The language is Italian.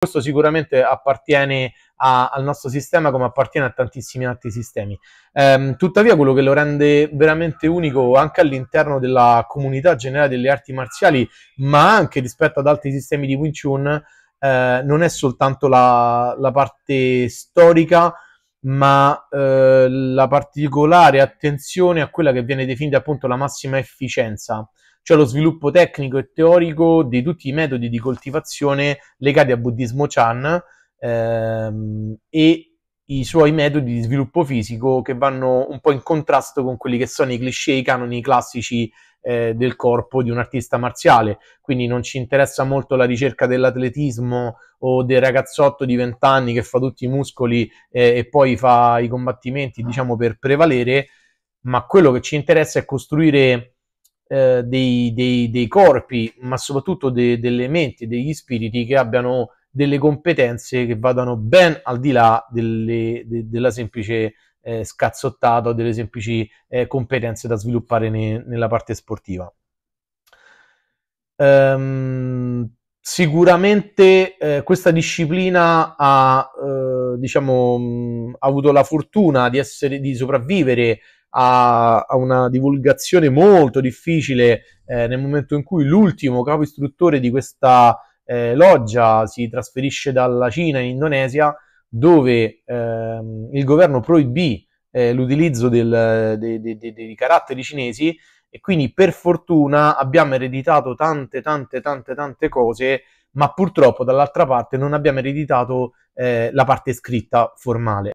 Questo sicuramente appartiene a, al nostro sistema come appartiene a tantissimi altri sistemi. Ehm, tuttavia quello che lo rende veramente unico anche all'interno della comunità generale delle arti marziali, ma anche rispetto ad altri sistemi di Wing Chun, eh, non è soltanto la, la parte storica, ma eh, la particolare attenzione a quella che viene definita appunto la massima efficienza, cioè lo sviluppo tecnico e teorico di tutti i metodi di coltivazione legati a buddismo Chan ehm, e i suoi metodi di sviluppo fisico che vanno un po' in contrasto con quelli che sono i cliché, i canoni classici eh, del corpo di un artista marziale. Quindi non ci interessa molto la ricerca dell'atletismo o del ragazzotto di 20 anni che fa tutti i muscoli eh, e poi fa i combattimenti, diciamo, per prevalere, ma quello che ci interessa è costruire eh, dei, dei, dei, corpi, ma soprattutto de, delle menti, degli spiriti che abbiano delle competenze che vadano ben al di là delle, de, della semplice eh, scazzottata o delle semplici eh, competenze da sviluppare ne, nella parte sportiva. Ehm, sicuramente eh, questa disciplina ha, eh, diciamo, mh, mm, avuto la fortuna di, essere, di sopravvivere a, una divulgazione molto difficile eh, nel momento in cui l'ultimo capo istruttore di questa eh, loggia, si trasferisce dalla Cina in Indonesia dove ehm, il governo proibì eh, l'utilizzo del, de, de, de, dei caratteri cinesi e quindi per fortuna abbiamo ereditato tante tante tante tante cose ma purtroppo dall'altra parte non abbiamo ereditato eh, la parte scritta formale